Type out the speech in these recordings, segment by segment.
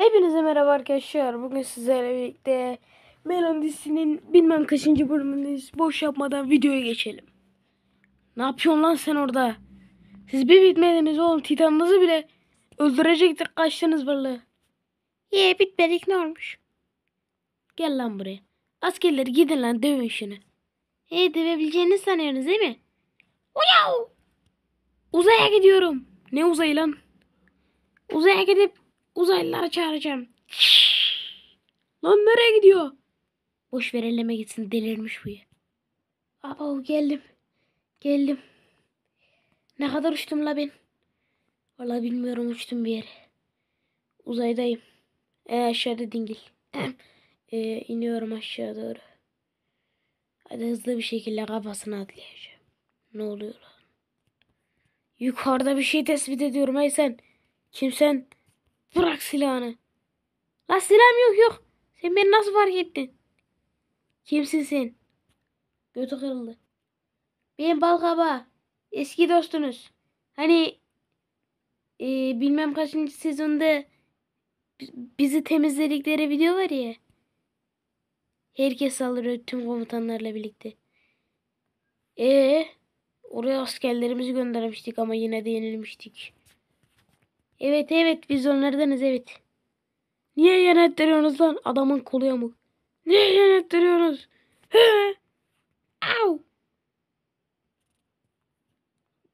Hepinize merhaba arkadaşlar. Bugün sizlerle birlikte Melon dizisinin bilmem kaçıncı bölümündeyiz. Boş yapmadan videoya geçelim. Ne yapıyorsun lan sen orada? Siz bir bitmediniz oğlum. Titanınızı bile öldürecektik. Kaçtınız vallahi. Ye bitmedik ne olmuş? Gel lan buraya. Askerleri gidin lan dövün şunu. He dövebileceğini sanıyorsunuz değil mi? Uyav! Uzaya gidiyorum. Ne uzayı lan? Uzaya gidip Uzaylıları çağıracağım. Lan nereye gidiyor? Boş ver elleme gitsin delirmiş bu. Abo geldim. Geldim. Ne kadar uçtum la ben? Valla bilmiyorum uçtum bir yere. Uzaydayım. E, aşağıda dingil. e, iniyorum aşağı doğru. Hadi hızlı bir şekilde kafasına atlayacağım. Ne oluyor lan? Yukarıda bir şey tespit ediyorum. Hey sen. Kimsen? Bırak silahını. La silahım yok yok. Sen beni nasıl fark ettin? Kimsin sen? Götü kırıldı. Ben Balkaba. Eski dostunuz. Hani e, bilmem kaçıncı sezonda bizi temizledikleri video var ya. Herkes saldırıyor tüm komutanlarla birlikte. Ee, oraya askerlerimizi göndermiştik ama yine de yenilmiştik. Evet evet biz onlardanız evet. Niye yönettiriyorsunuz lan adamın kolu yamuk. Niye yönettiriyorsunuz? He? Au.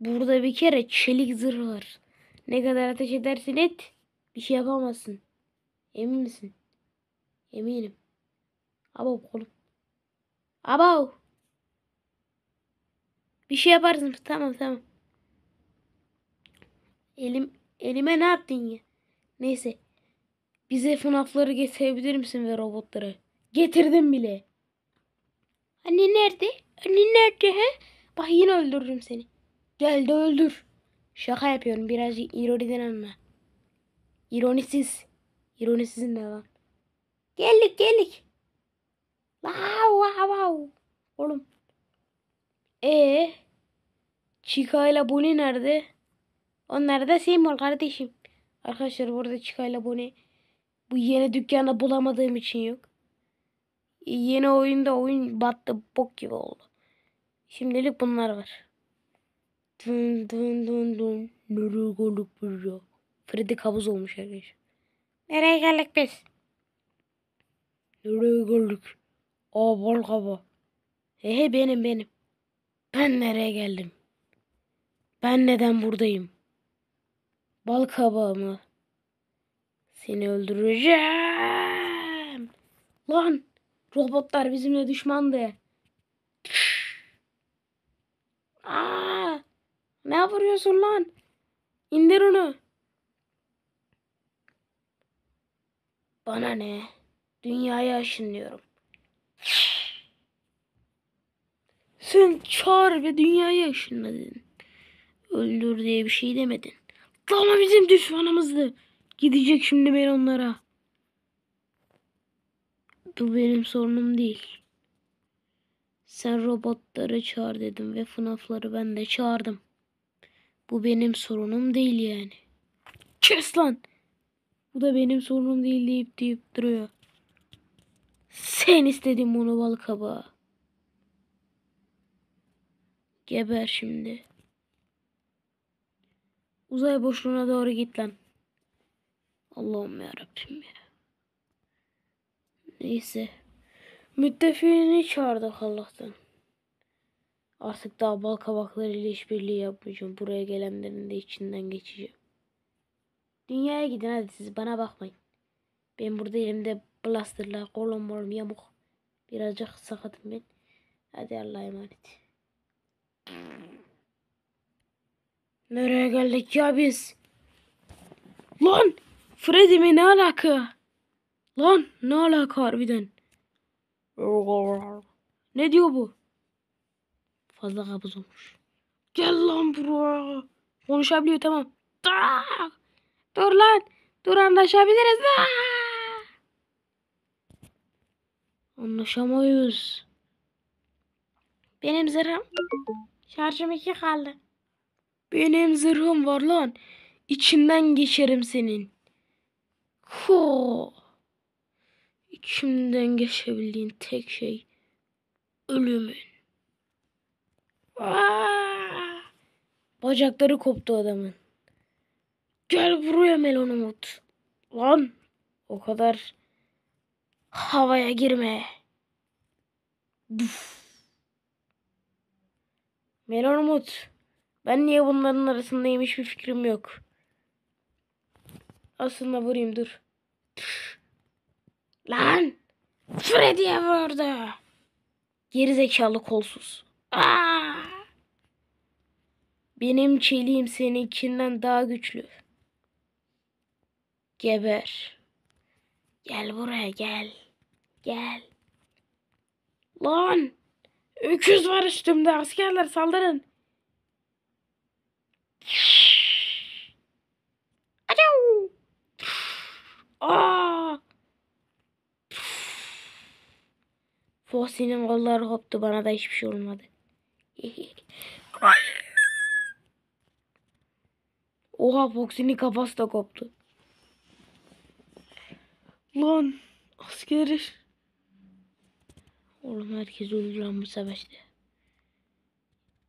Burada bir kere çelik zırh var. Ne kadar ateş edersin et bir şey yapamazsın. Emin misin? Eminim. Abo kolum. Abo. Bir şey yaparsın. Tamam tamam. Elim Elime ne yaptın ya? Neyse. Bize FNAF'ları getirebilir misin ve robotları? Getirdim bile. Anne nerede? Anne nerede he? Bak yine öldürürüm seni. Gel de öldür. Şaka yapıyorum birazcık ironiden ama. İronisiz. İronisizin de var. Geldik geldik. Wow wow wow. Oğlum. Ee, Chica ile Bonnie nerede? Onlar da sevim kardeşim. Arkadaşlar burada çıkayla abone. Bu yeni dükkanı bulamadığım için yok. E, yeni oyunda oyun battı bok gibi oldu. Şimdilik bunlar var. Dun dun dun dun. Nereye geldik biz ya? Freddy kabuz olmuş arkadaşlar. Nereye geldik biz? Nereye geldik? Aa bal kaba. He he benim benim. Ben nereye geldim? Ben neden buradayım? Bal kabağı mı? Seni öldüreceğim. Lan robotlar bizimle düşmandı. Aa, ne vuruyorsun lan? İndir onu. Bana ne? Dünyaya aşınıyorum. Sen çağır ve dünyaya aşınladın. Öldür diye bir şey demedin. Lan bizim düşmanımızdı. Gidecek şimdi ben onlara. Bu benim sorunum değil. Sen robotları çağır dedim ve FNAF'ları ben de çağırdım. Bu benim sorunum değil yani. Kes lan! Bu da benim sorunum değil deyip deyip duruyor. Sen istedin bunu bal kabağı. Geber şimdi. Uzay boşluğuna doğru git lan. Allah'ım yarabbim ya. Neyse. Müttefiğini çağırdık Allah'tan. Artık daha bal kabaklarıyla işbirliği yapmayacağım. Buraya gelenlerin de içinden geçeceğim. Dünyaya gidin hadi siz bana bakmayın. Ben burada elimde blasterla kolum molum yamuk. Birazcık sakatım ben. Hadi Allah'a emanet. Nereye geldik ya biz? Lan! Freddy mi ne alaka? Lan ne alaka harbiden? Ne diyor bu? Fazla kabız olmuş. Gel lan bura. Konuşabiliyor tamam. Dur, lan. Dur anlaşabiliriz. Aa! Anlaşamayız. Benim zırhım şarjım iki kaldı. Benim zırhım var lan. İçinden geçerim senin. Ho. İçimden geçebildiğin tek şey ölümün. Aa! Bacakları koptu adamın. Gel buraya Melon Umut. Lan o kadar havaya girme. Buf. Melon Umut. Ben niye bunların arasındayım hiçbir fikrim yok. Aslında vurayım dur. Lan! Freddy'ye vurdu. Geri zekalı kolsuz. Aa! Benim çeliğim seninkinden daha güçlü. Geber. Gel buraya gel. Gel. Lan! Öküz var üstümde askerler saldırın. Aa! Ah! Fossi'nin kolları koptu. Bana da hiçbir şey olmadı. Oha Foxy'nin kafası da koptu. Lan askeriz. Oğlum herkes öldü lan bu savaşta.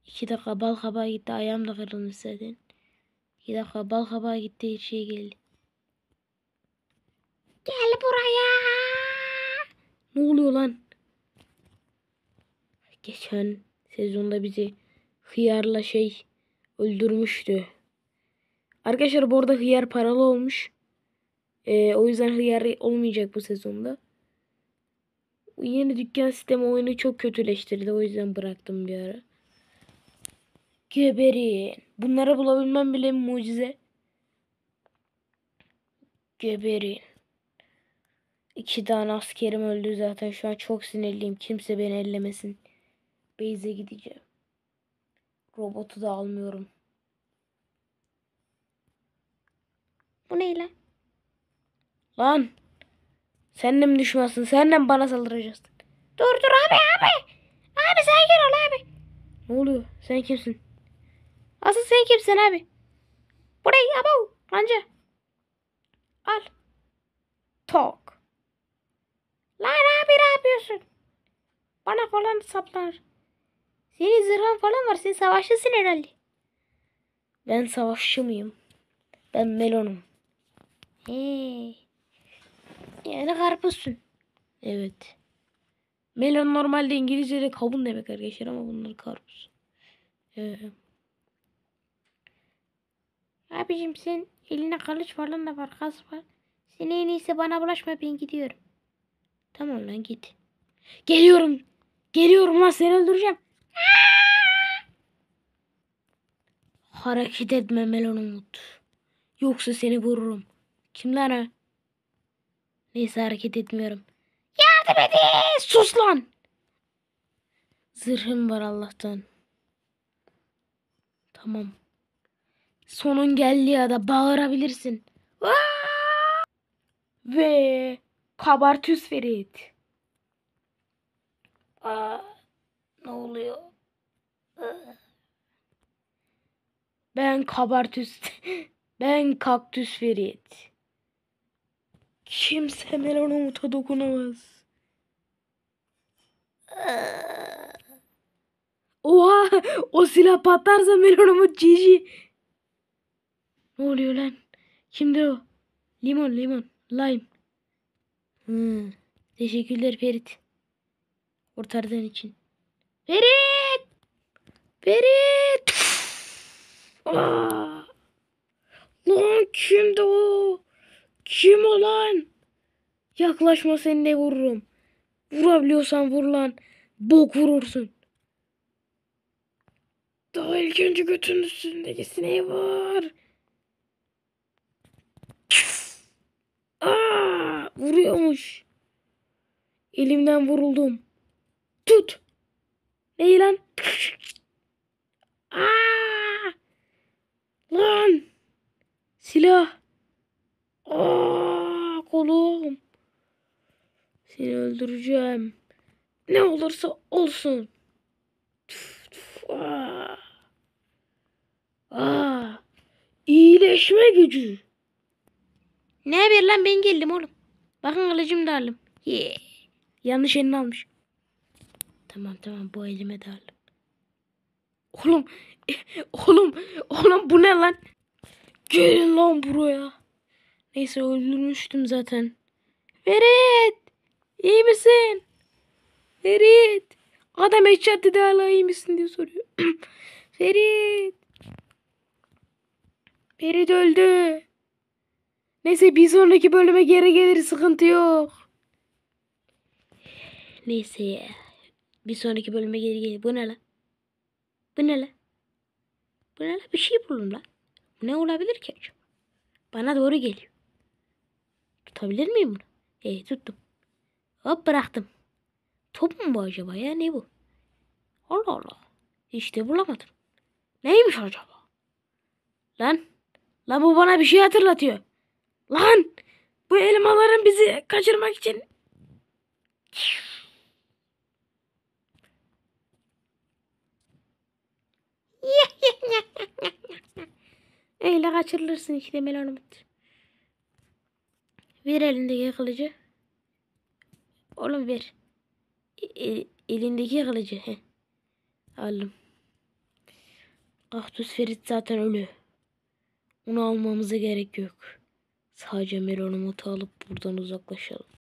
İki dakika bal kabağa gitti ayağım da kırılmış zaten. İki dakika bal kabağa gitti her şey geldi. Gel buraya. Ne oluyor lan? Geçen sezonda bizi hıyarla şey öldürmüştü. Arkadaşlar bu arada hıyar paralı olmuş. Ee, o yüzden hıyar olmayacak bu sezonda. Yeni dükkan sistemi oyunu çok kötüleştirdi. O yüzden bıraktım bir ara. Geberin. Bunları bulabilmem bile mucize. Geberin. İki tane askerim öldü zaten. Şu an çok sinirliyim. Kimse beni ellemesin. Base'e gideceğim. Robotu da almıyorum. Bu ne lan? Lan. Sen de mi düşmezsin? Sen de mi bana saldıracaksın? Dur dur abi abi. Abi sen gel ol abi. Ne oluyor? Sen kimsin? Asıl sen kimsin abi? Burayı abu. Anca. Al. Talk. Lan abi ne yapıyorsun? Bana falan saplar. Senin zırhan falan var. Sen savaşçısın herhalde. Ben savaşçı mıyım? Ben melonum. Hey. Yani karpuzsun. Evet. Melon normalde İngilizce'de kavun demek arkadaşlar ama bunlar karpuz. Ee. Abicim sen eline kılıç falan da var kas var. Sen en iyisi bana bulaşma ben gidiyorum. Tamam lan git. Geliyorum. Geliyorum lan seni öldüreceğim. Hareket etme Melon Umut. Yoksa seni vururum. Kimler ha? Neyse hareket etmiyorum. Yardım edin. Sus lan. Zırhım var Allah'tan. Tamam. Sonun geldi ya da bağırabilirsin. Ve Kabartüs Ferit. Aa, ne oluyor? Ee. Ben kabartüs. ben kaktüs Ferit. Kimse Melon Umut'a dokunamaz. Ee. Oha! O silah patlarsa Melon Umut cici. Ne oluyor lan? Kimdi o? Limon, limon, lime. Hmm. Teşekkürler Ferit. Kurtardığın için. Ferit! Ferit! Ah! Lan kimdi o? Kim o lan? Yaklaşma seni de vururum. Vurabiliyorsan vur lan. Bok vurursun. Daha ilk önce götünün üstündeki sineği var. Aa! Ah! Vuruyormuş. Elimden vuruldum. Tut. Ne lan? Aa! Lan. Silah. Aa, kolum. Seni öldüreceğim. Ne olursa olsun. Tüf, tüf, aa. Aa. İyileşme gücü. Ne haber lan ben geldim oğlum. Bakın kılıcım da aldım. Yeah. Yanlış elini almış. Tamam tamam bu elime de aldım. Oğlum. Oğlum. Oğlum bu ne lan? Gelin lan buraya. Neyse öldürmüştüm zaten. Ferit. İyi misin? Ferit. Adam headshot dedi hala iyi misin diye soruyor. Ferit. Ferit öldü. Neyse bir sonraki bölüme geri gelir sıkıntı yok. Neyse ya. Bir sonraki bölüme geri gelir. Bu ne la? Bu ne la? Bu ne la? Bir şey bulun la. Bu ne olabilir ki acaba? Bana doğru geliyor. Tutabilir miyim bunu? Evet tuttum. Hop bıraktım. Top mu bu acaba ya? Ne bu? Allah Allah. İşte bulamadım. Neymiş acaba? Lan. Lan bu bana bir şey hatırlatıyor. Lan! Bu elmaların bizi kaçırmak için. Öyle kaçırılırsın işte Melonumut. Ver elindeki kılıcı. Oğlum ver. E, e elindeki kılıcı. Heh. Aldım. Kaktüs Ferit zaten ölü. Onu almamıza gerek yok. Sadece melonumu alıp buradan uzaklaşalım.